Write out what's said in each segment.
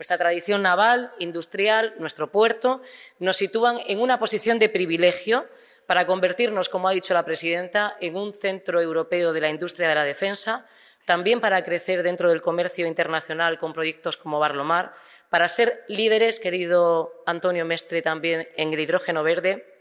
Nuestra tradición naval, industrial, nuestro puerto, nos sitúan en una posición de privilegio para convertirnos, como ha dicho la presidenta, en un centro europeo de la industria de la defensa, también para crecer dentro del comercio internacional con proyectos como Barlomar, para ser líderes, querido Antonio Mestre, también en el hidrógeno verde,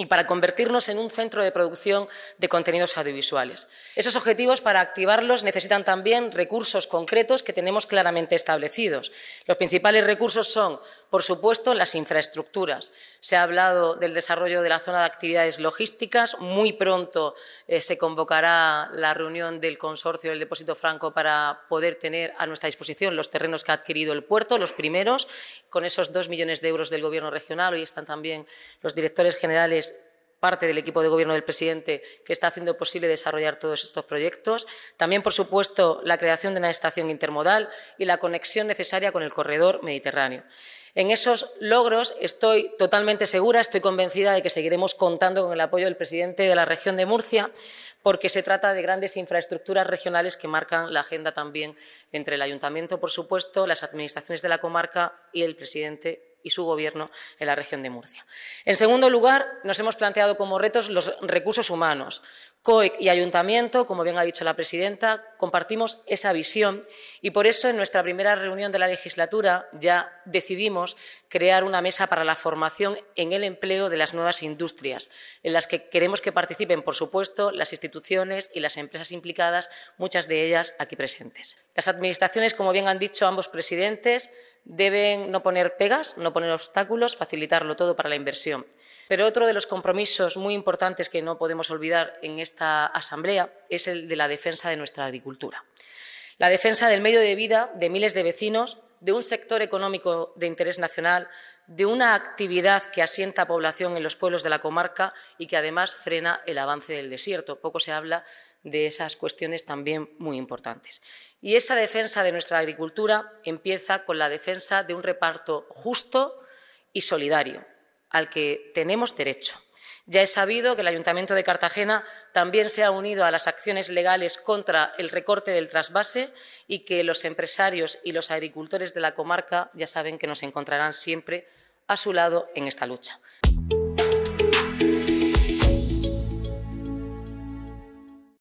y para convertirnos en un centro de producción de contenidos audiovisuales. Esos objetivos, para activarlos, necesitan también recursos concretos que tenemos claramente establecidos. Los principales recursos son, por supuesto, las infraestructuras. Se ha hablado del desarrollo de la zona de actividades logísticas. Muy pronto eh, se convocará la reunión del consorcio del depósito franco para poder tener a nuestra disposición los terrenos que ha adquirido el puerto, los primeros, con esos dos millones de euros del Gobierno regional. Hoy están también los directores generales parte del equipo de gobierno del presidente que está haciendo posible desarrollar todos estos proyectos. También, por supuesto, la creación de una estación intermodal y la conexión necesaria con el corredor mediterráneo. En esos logros estoy totalmente segura, estoy convencida de que seguiremos contando con el apoyo del presidente de la región de Murcia, porque se trata de grandes infraestructuras regionales que marcan la agenda también entre el ayuntamiento, por supuesto, las administraciones de la comarca y el presidente y su gobierno en la región de Murcia. En segundo lugar, nos hemos planteado como retos los recursos humanos. COIC y Ayuntamiento, como bien ha dicho la presidenta, compartimos esa visión y por eso en nuestra primera reunión de la legislatura, ya decidimos crear una mesa para la formación en el empleo de las nuevas industrias, en las que queremos que participen, por supuesto, las instituciones y las empresas implicadas, muchas de ellas aquí presentes. Las administraciones, como bien han dicho ambos presidentes, deben no poner pegas, no poner obstáculos, facilitarlo todo para la inversión. Pero otro de los compromisos muy importantes que no podemos olvidar en esta asamblea es el de la defensa de nuestra agricultura. La defensa del medio de vida de miles de vecinos de un sector económico de interés nacional, de una actividad que asienta población en los pueblos de la comarca y que además frena el avance del desierto. Poco se habla de esas cuestiones también muy importantes. Y esa defensa de nuestra agricultura empieza con la defensa de un reparto justo y solidario al que tenemos derecho ya es sabido que el Ayuntamiento de Cartagena también se ha unido a las acciones legales contra el recorte del trasvase y que los empresarios y los agricultores de la comarca ya saben que nos encontrarán siempre a su lado en esta lucha.